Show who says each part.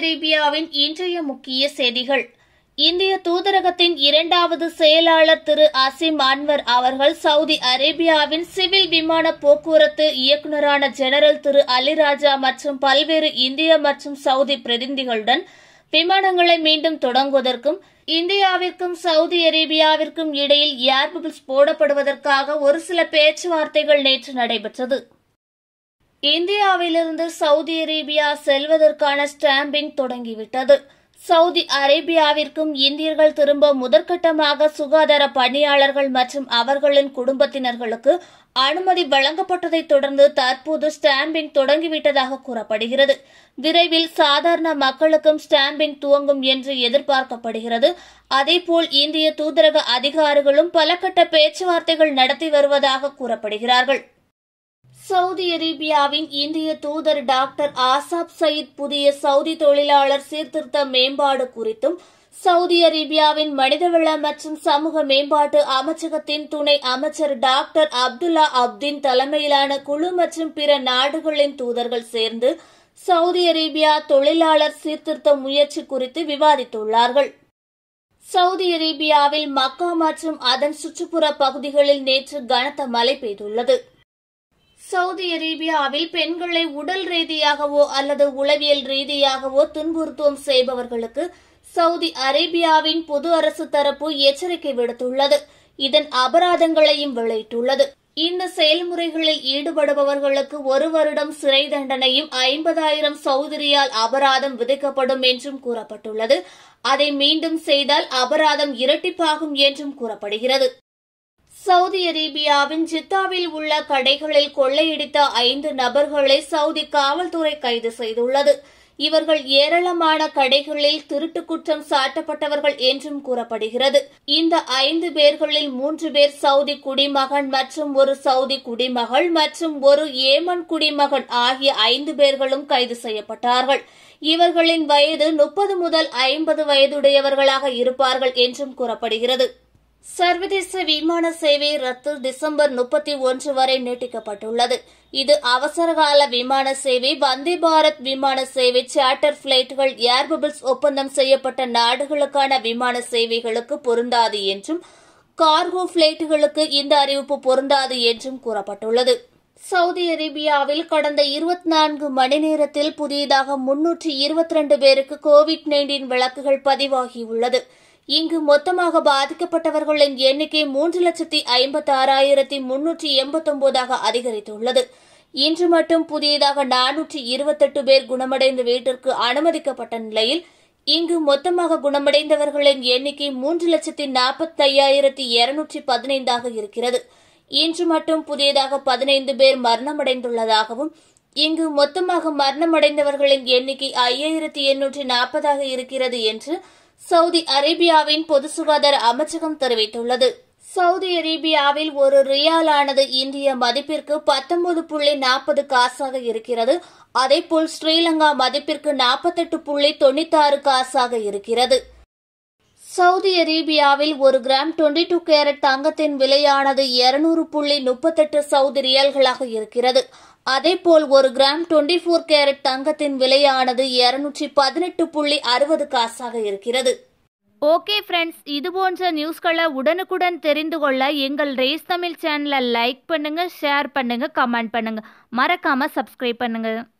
Speaker 1: அரேபியாவின் இன்றைய முக்கிய செய்திகள் இந்திய தூதரகத்தின் இரண்டாவது செயலாளர் திரு அசிம் அன்வர் அவர்கள் சவுதி அரேபியாவின் சிவில் விமான போக்குவரத்து இயக்குநரான ஜெனரல் திரு அலிராஜா மற்றும் பல்வேறு இந்திய மற்றும் சவுதி பிரதிநிதிகளுடன் விமானங்களை மீண்டும் தொடங்குவதற்கும் இந்தியாவிற்கும் சவுதி அரேபியாவிற்கும் இடையில் ஏர்பபிள்ஸ் போடப்படுவதற்காக ஒரு சில பேச்சுவார்த்தைகள் நேற்று நடைபெற்றது இந்தியாவிலிருந்து சவுதி அரேபியா செல்வதற்கான ஸ்டாம்பிங் தொடங்கிவிட்டது சவுதி அரேபியாவிற்கும் இந்தியர்கள் திரும்ப முதற்கட்டமாக சுகாதார பணியாளர்கள் மற்றும் அவர்களின் குடும்பத்தினர்களுக்கு அனுமதி வழங்கப்பட்டதைத் தொடர்ந்து தற்போது ஸ்டாம்பிங் தொடங்கிவிட்டதாக கூறப்படுகிறது விரைவில் சாதாரண மக்களுக்கும் ஸ்டாம்பிங் துவங்கும் என்று எதிர்பார்க்கப்படுகிறது அதேபோல் இந்திய தூதரக அதிகாரிகளும் பலகட்ட பேச்சுவார்த்தைகள் நடத்தி வருவதாக கூறப்படுகிறார்கள் சவுதி அரேபியாவின் இந்திய தூதர் டாக்டர் ஆசாப் சயீத் புதிய சவுதி தொழிலாளர் சீர்திருத்த மேம்பாடு குறித்தும் சவுதி அரேபியாவின் மனிதவள மற்றும் சமூக மேம்பாட்டு அமைச்சகத்தின் துணை அமைச்சர் டாக்டர் அப்துல்லா அப்தின் தலைமையிலான குழு மற்றும் பிற நாடுகளின் தூதர்கள் சேர்ந்து சவுதி அரேபியா தொழிலாளர் சீர்திருத்த முயற்சி குறித்து விவாதித்துள்ளார்கள் சவுதி அரேபியாவில் மக்கா மற்றும் அதன் சுற்றுப்புற பகுதிகளில் நேற்று கனத்த மழை பெய்துள்ளது சவுதி அரேபியாவில் பெண்களை உடல் ரீதியாகவோ அல்லது உளவியல் ரீதியாகவோ துன்புறுத்துவம் செய்பவர்களுக்கு சவுதி அரேபியாவின் பொது அரசு தரப்பு எச்சரிக்கை விடுத்துள்ளது இதன் அபராதங்களையும் வெளியிட்டுள்ளது இந்த செயல்முறைகளில் ஈடுபடுபவர்களுக்கு ஒரு வருடம் சிறை தண்டனையும் ஐம்பதாயிரம் சௌதரியால் அபராதம் விதிக்கப்படும் என்றும் கூறப்பட்டுள்ளது அதை மீண்டும் செய்தால் அபராதம் இரட்டிப்பாகும் என்றும் கூறப்படுகிறது சவுதி அரேபியாவின் ஜித்தாவில் உள்ள கடைகளில் கொள்ளையடித்த ஐந்து நபர்களை சவுதி காவல்துறை கைது செய்துள்ளது இவர்கள் ஏராளமான கடைகளில் திருட்டு குற்றம் சாட்டப்பட்டவர்கள் என்றும் கூறப்படுகிறது இந்த ஐந்து பேர்களில் மூன்று பேர் சவுதி குடிமகன் மற்றும் ஒரு சவுதி குடிமகள் மற்றும் ஒரு ஏமன் குடிமகன் ஆகிய ஐந்து பேர்களும் கைது செய்யப்பட்டார்கள் இவர்களின் வயது முப்பது முதல் ஐம்பது வயதுடையவர்களாக இருப்பார்கள் என்றும் கூறப்படுகிறது சர்வதேச விமான சேவை ரத்து டிசம்பர் முப்பத்தி ஒன்று வரை நீட்டிக்கப்பட்டுள்ளது இது அவசரகால விமான சேவை வந்தே பாரத் விமான சேவை சார்ட்டர் பிளைட்டுகள் ஏர்பபிள்ஸ் ஒப்பந்தம் செய்யப்பட்ட நாடுகளுக்கான விமான சேவைகளுக்கு பொருந்தாது என்றும் கார்கோ பிளைட்டுகளுக்கு இந்த அறிவிப்பு பொருந்தாது என்றும் கூறப்பட்டுள்ளது சவுதி அரேபியாவில் கடந்த இருபத்தி நான்கு மணி நேரத்தில் புதியதாக முன்னூற்றி இருபத்தி ரெண்டு பேருக்கு கோவிட் நைன்டீன் விளக்குகள் பதிவாகியுள்ளது இங்கு மொத்தமாக பாதிக்கப்பட்டவர்களின் எண்ணிக்கை மூன்று லட்சத்தி ஐம்பத்தி ஆறாயிரத்தி முன்னூற்றி எண்பத்தொன்பதாக அதிகரித்துள்ளது இன்று மட்டும் புதியதாக நானூற்றி இருபத்தெட்டு பேர் குணமடைந்த வீட்டிற்கு அனுமதிக்கப்பட்ட நிலையில் இங்கு மொத்தமாக குணமடைந்தவர்களின் எண்ணிக்கை மூன்று லட்சத்தி நாற்பத்தி ஐயாயிரத்தி இருநூற்றி பதினைந்தாக இருக்கிறது இன்று மட்டும் புதியதாக பதினைந்து பேர் மரணமடைந்துள்ளதாகவும் இங்கு மொத்தமாக மரணமடைந்தவர்களின் எண்ணிக்கை ஐயாயிரத்தி எண்ணூற்றி நாற்பதாக இருக்கிறது என்று சவுதி அரேபியாவின் பொது சுகாதார அமைச்சகம் தெரிவித்துள்ளது சவுதி அரேபியாவில் ஒரு ரியாலானது இந்திய மதிப்பிற்கு பத்தொன்பது புள்ளி நாற்பது காசாக இருக்கிறது அதேபோல் ஸ்ரீலங்கா மதிப்பிற்கு நாற்பத்தெட்டு புள்ளி தொண்ணூத்தாறு காசாக இருக்கிறது சவுதி அரேபியாவில் ஒரு கிராம் டுவெண்டி டூ கேரட் தங்கத்தின் விலையானது இருநூறு புள்ளி முப்பத்தெட்டு சவுதி ரியல்களாக இருக்கிறது அதேபோல் ஒரு கிராம் டுவெண்டி ஃபோர் கேரட் தங்கத்தின் விலையானது இருநூற்றி பதினெட்டு புள்ளி அறுபது காசாக இருக்கிறது ஓகே ஃப்ரெண்ட்ஸ் இது போன்ற நியூஸ்களை உடனுக்குடன் தெரிந்து கொள்ள எங்கள் ரேஸ் தமிழ் சேனலை லைக் பண்ணுங்கள் ஷேர் பண்ணுங்கள் கமெண்ட் பண்ணுங்கள் மறக்காமல் சப்ஸ்கிரைப் பண்ணுங்கள்